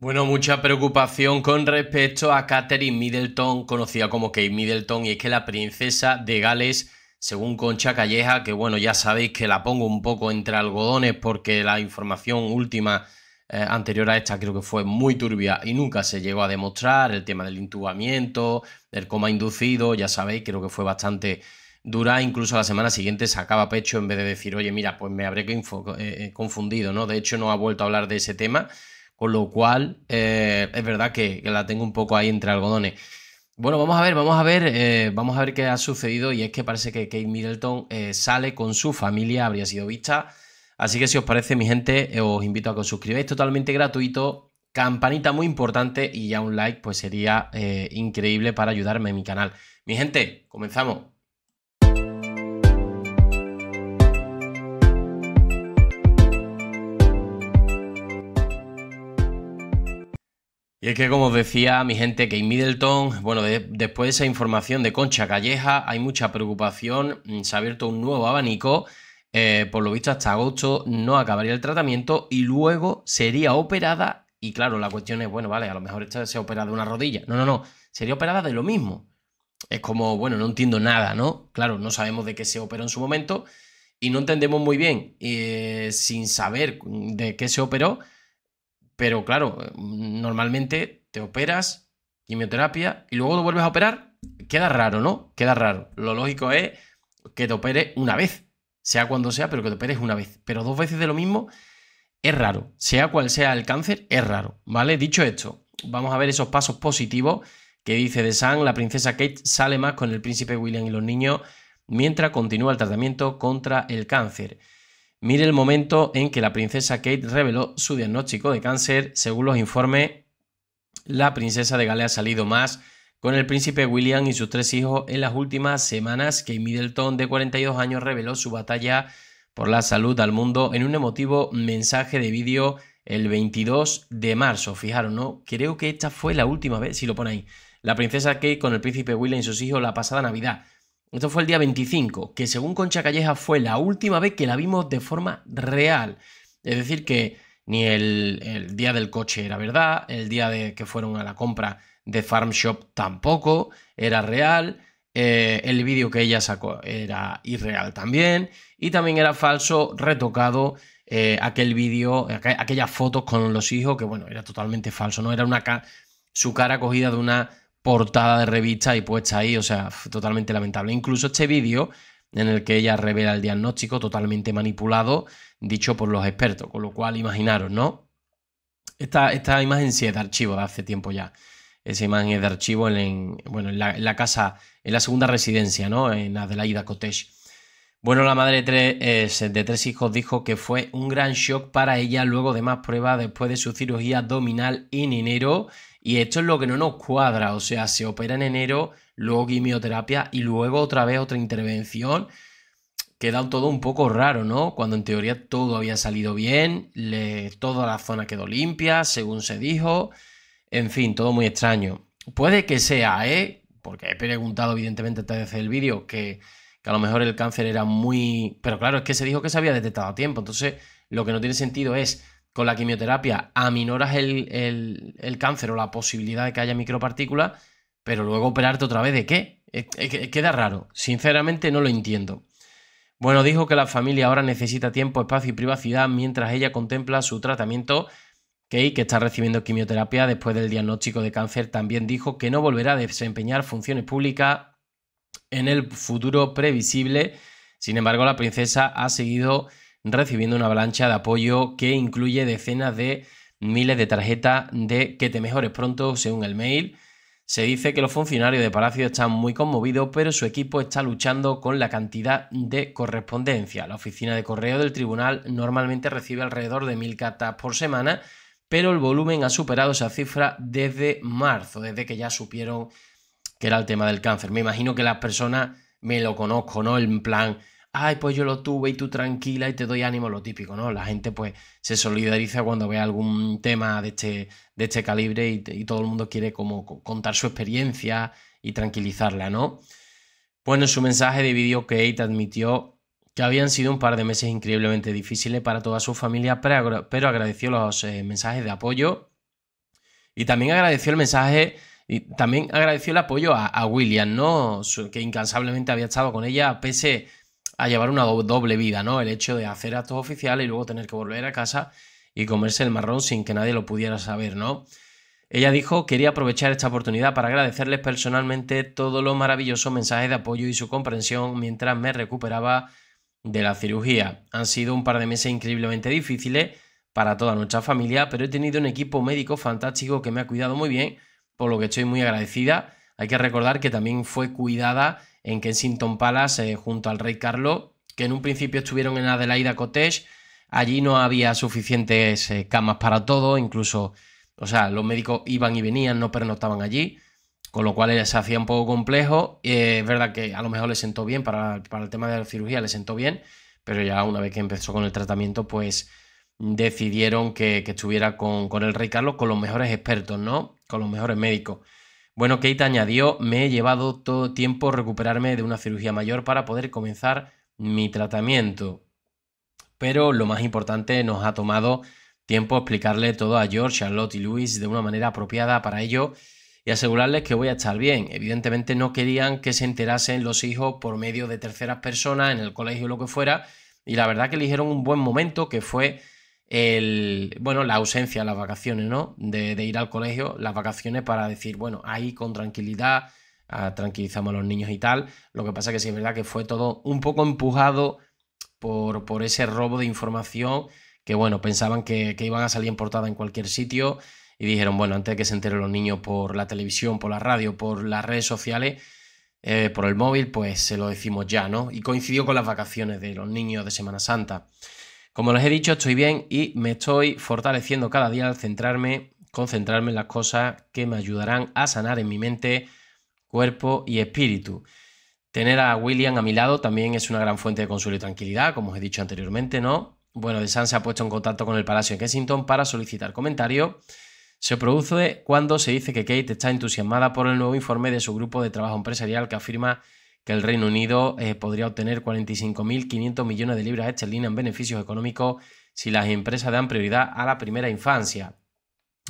Bueno, mucha preocupación con respecto a Catherine Middleton, conocida como Kate Middleton, y es que la princesa de Gales, según Concha Calleja, que bueno, ya sabéis que la pongo un poco entre algodones porque la información última eh, anterior a esta creo que fue muy turbia y nunca se llegó a demostrar el tema del intubamiento, del coma inducido, ya sabéis, creo que fue bastante dura, incluso la semana siguiente sacaba pecho en vez de decir, oye, mira, pues me habré eh, eh, confundido, ¿no? De hecho, no ha vuelto a hablar de ese tema. Con lo cual, eh, es verdad que, la tengo un poco ahí entre algodones. Bueno, vamos a ver, vamos a ver, eh, vamos a ver qué ha sucedido. Y es que parece que Kate Middleton eh, sale con su familia, habría sido vista. Así que si os parece, mi gente, os invito a que os suscribáis totalmente gratuito. Campanita muy importante y ya un like, pues sería increíble para ayudarme en mi canal. Mi gente, comenzamos. es que, como decía mi gente, que en Middleton, bueno, después de esa información de Concha Calleja, hay mucha preocupación. Mm, se ha abierto un nuevo abanico. Eh, por lo visto, hasta agosto no acabaría el tratamiento y luego sería operada. Y claro, la cuestión es, bueno, vale, a lo mejor esta se opera de una rodilla. No, no, no. Sería operada de lo mismo. Es como, bueno, no entiendo nada, ¿no? Claro, no sabemos de qué se operó en su momento y no entendemos muy bien, eh, sin saber mm, de qué se operó, pero claro, normalmente te operas, quimioterapia, y luego lo vuelves a operar. Queda raro, ¿no? Queda raro. Lo lógico es que te opere una vez, sea cuando sea, pero que te operes una vez. Pero dos veces de lo mismo es raro. Sea cual sea el cáncer, es raro, ¿vale? Dicho esto, vamos a ver esos pasos positivos que dice de Sun, la princesa Kate sale más con el príncipe William y los niños mientras continúa el tratamiento contra el cáncer mire el momento en que la princesa Kate reveló su diagnóstico de cáncer. Según los informes, la princesa de Gales ha salido más con el príncipe William y sus tres hijos en las últimas semanas. Kate Middleton, de 42 años, reveló su batalla por la salud al mundo en un emotivo mensaje de vídeo el 22 de marzo. Fijaros, ¿no? Creo que esta fue la última vez, si lo pone ahí. la princesa Kate con el príncipe William y sus hijos la pasada Navidad. Esto fue el día 25, que según Concha Calleja fue la última vez que la vimos de forma real. Es decir, que ni el, día del coche era verdad, el día de que fueron a la compra de Farm Shop tampoco era real, eh, el vídeo que ella sacó era irreal también, y también era falso, retocado eh, aquel vídeo, aquellas fotos con los hijos, que bueno, era totalmente falso, no era una su cara cogida de una portada de revista y puesta ahí, o sea, totalmente lamentable. Incluso este vídeo en el que ella revela el diagnóstico totalmente manipulado, dicho por los expertos, con lo cual imaginaros, ¿no? Esta, esta imagen sí es de archivo de hace tiempo ya. Esa imagen es de archivo en, bueno, en la, casa, en la segunda residencia, ¿no? En Adelaida Cottage. Bueno, la madre de tres, de tres hijos dijo que fue un gran shock para ella luego de más pruebas después de su cirugía abdominal en enero y esto es lo que no nos cuadra, o sea, se opera en enero, luego quimioterapia y luego otra vez otra intervención. Queda todo un poco raro, ¿no? Cuando en teoría todo había salido bien, toda la zona quedó limpia, según se dijo. En fin, todo muy extraño. Puede que sea, ¿eh? Porque he preguntado, evidentemente, hacer el vídeo que, que a lo mejor el cáncer era muy. Pero claro, es que se dijo que se había detectado a tiempo. Entonces, lo que no tiene sentido es con la quimioterapia aminoras el, el, el cáncer o la posibilidad de que haya micropartículas, pero luego operarte otra vez de qué? queda raro. Sinceramente no lo entiendo. Bueno, dijo que la familia ahora necesita tiempo, espacio y privacidad mientras ella contempla su tratamiento. Kay, que está recibiendo quimioterapia después del diagnóstico de cáncer, también dijo que no volverá a desempeñar funciones públicas en el futuro previsible. Sin embargo, la princesa ha seguido recibiendo una avalancha de apoyo que incluye decenas de miles de tarjetas de que te mejores pronto, según el mail. Se dice que los funcionarios de Palacio están muy conmovidos, pero su equipo está luchando con la cantidad de correspondencia. La oficina de correo del tribunal normalmente recibe alrededor de mil cartas por semana, pero el volumen ha superado esa cifra desde marzo, desde que ya supieron que era el tema del cáncer. Me imagino que las personas me lo conozco, ¿no? En plan, ay, pues yo lo tuve y tú tranquila y te doy ánimo, lo típico, ¿no? La gente pues se solidariza cuando ve algún tema de este, de este calibre y, todo el mundo quiere como contar su experiencia y tranquilizarla, ¿no? Bueno, en su mensaje de vídeo, Kate admitió que habían sido un par de meses increíblemente difíciles para toda su familia, pero agradeció los eh, mensajes de apoyo y también agradeció el mensaje y también agradeció el apoyo a, William, ¿no? que incansablemente había estado con ella, pese a llevar una doble vida, ¿no? El hecho de hacer actos oficiales y luego tener que volver a casa y comerse el marrón sin que nadie lo pudiera saber, ¿no? Ella dijo, quería aprovechar esta oportunidad para agradecerles personalmente todos los maravillosos mensajes de apoyo y su comprensión mientras me recuperaba de la cirugía. Han sido un par de meses increíblemente difíciles para toda nuestra familia, pero he tenido un equipo médico fantástico que me ha cuidado muy bien, por lo que estoy muy agradecida. Hay que recordar que también fue cuidada en Kensington Palace eh, junto al rey Carlos, que en un principio estuvieron en Adelaida Cottage. Allí no había suficientes eh, camas para todo, incluso, o sea, los médicos iban y venían, no estaban allí, con lo cual eh, se hacía un poco complejo. es verdad que a lo mejor le sentó bien, para, el tema de la cirugía le sentó bien, pero ya una vez que empezó con el tratamiento, pues decidieron que, estuviera con, con, el rey Carlos, con los mejores expertos, ¿no? Con los mejores médicos. Bueno, Kate añadió, me he llevado todo tiempo recuperarme de una cirugía mayor para poder comenzar mi tratamiento. Pero lo más importante, nos ha tomado tiempo explicarle todo a George, Charlotte y Luis de una manera apropiada para ello y asegurarles que voy a estar bien. Evidentemente no querían que se enterasen los hijos por medio de terceras personas en el colegio o lo que fuera. Y la verdad que eligieron un buen momento que fue el, bueno, la ausencia, las vacaciones, ¿no? De, ir al colegio, las vacaciones para decir, bueno, ahí con tranquilidad, ah, tranquilizamos a los niños y tal. Lo que pasa que sí es verdad que fue todo un poco empujado por, por ese robo de información que, bueno, pensaban que, iban a salir en portada en cualquier sitio y dijeron, bueno, antes de que se enteren los niños por la televisión, por la radio, por las redes sociales, eh, por el móvil, pues se lo decimos ya, ¿no? Y coincidió con las vacaciones de los niños de Semana Santa. Como les he dicho, estoy bien y me estoy fortaleciendo cada día al centrarme, concentrarme en las cosas que me ayudarán a sanar en mi mente, cuerpo y espíritu. Tener a William a mi lado también es una gran fuente de consuelo y tranquilidad, como os he dicho anteriormente, ¿no? Bueno, De San se ha puesto en contacto con el Palacio de Kensington para solicitar comentarios. Se produce cuando se dice que Kate está entusiasmada por el nuevo informe de su grupo de trabajo empresarial que afirma que el Reino Unido eh, podría obtener 45.500 millones de libras esterlinas en beneficios económicos si las empresas dan prioridad a la primera infancia.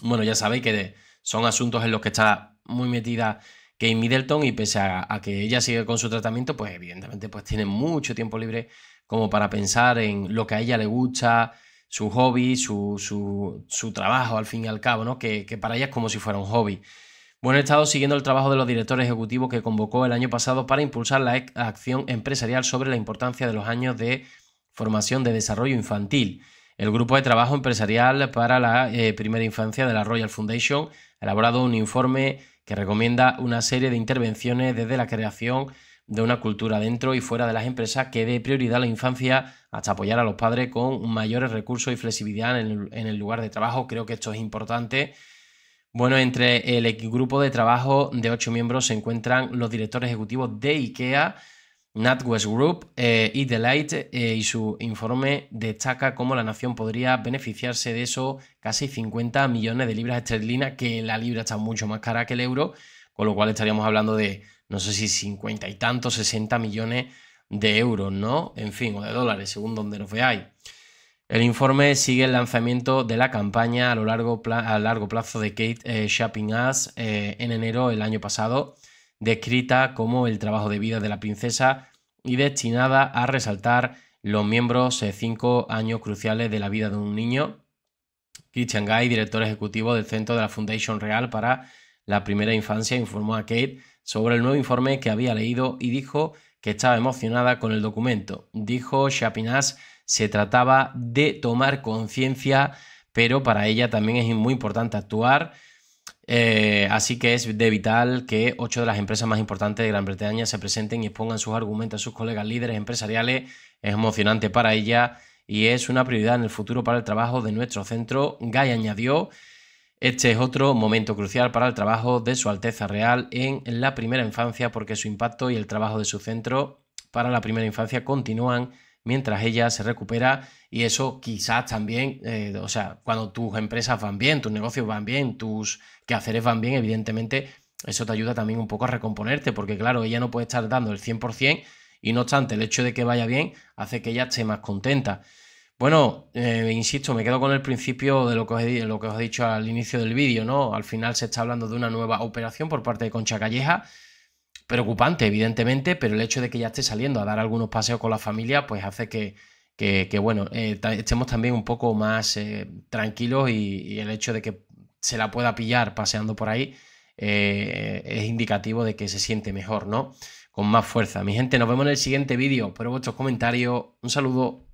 Bueno, ya sabéis que son asuntos en los que está muy metida Kate Middleton y pese a, a, que ella sigue con su tratamiento, pues evidentemente pues tiene mucho tiempo libre como para pensar en lo que a ella le gusta, su hobby, su, su, su trabajo al fin y al cabo, ¿no? Que, que para ella es como si fuera un hobby. Bueno, he estado siguiendo el trabajo de los directores ejecutivos que convocó el año pasado para impulsar la acción empresarial sobre la importancia de los años de formación de desarrollo infantil. El Grupo de Trabajo Empresarial para la eh, Primera Infancia de la Royal Foundation ha elaborado un informe que recomienda una serie de intervenciones desde la creación de una cultura dentro y fuera de las empresas que dé prioridad a la infancia hasta apoyar a los padres con mayores recursos y flexibilidad en el lugar de trabajo. Creo que esto es importante bueno, entre el grupo de trabajo de ocho miembros se encuentran los directores ejecutivos de IKEA, NatWest Group eh, y Delight, eh, y su informe destaca cómo la nación podría beneficiarse de esos casi 50 millones de libras esterlinas, que la libra está mucho más cara que el euro, con lo cual estaríamos hablando de, no sé si 50 y tantos, 60 millones de euros, ¿no? En fin, o de dólares, según donde lo veáis. El informe sigue el lanzamiento de la campaña a, lo largo, a largo plazo de Kate Shopping eh, Us eh, en enero del año pasado, descrita como el trabajo de vida de la princesa y destinada a resaltar los miembros eh, cinco años cruciales de la vida de un niño. Christian Guy, director ejecutivo del Centro de la Foundation Real para la Primera Infancia, informó a Kate sobre el nuevo informe que había leído y dijo estaba emocionada con el documento. Dijo Chapinas, se trataba de tomar conciencia, pero para ella también es muy importante actuar. Eh, así que es de vital que ocho de las empresas más importantes de Gran Bretaña se presenten y expongan sus argumentos a sus colegas líderes empresariales. Es emocionante para ella y es una prioridad en el futuro para el trabajo de nuestro centro. Guy añadió este es otro momento crucial para el trabajo de Su Alteza Real en la primera infancia porque su impacto y el trabajo de su centro para la primera infancia continúan mientras ella se recupera y eso quizás también, eh, o sea, cuando tus empresas van bien, tus negocios van bien, tus quehaceres van bien, evidentemente eso te ayuda también un poco a recomponerte porque claro, ella no puede estar dando el 100% y no obstante el hecho de que vaya bien hace que ella esté más contenta. Bueno, eh, insisto, me quedo con el principio de lo que os he, dicho al inicio del vídeo, ¿no? Al final se está hablando de una nueva operación por parte de Concha Calleja, preocupante, evidentemente, pero el hecho de que ya esté saliendo a dar algunos paseos con la familia, pues hace que, bueno, eh, estemos también un poco más eh, tranquilos y, y, el hecho de que se la pueda pillar paseando por ahí es indicativo de que se siente mejor, ¿no? Con más fuerza. Mi gente, nos vemos en el siguiente vídeo. Espero vuestros comentarios. Un saludo.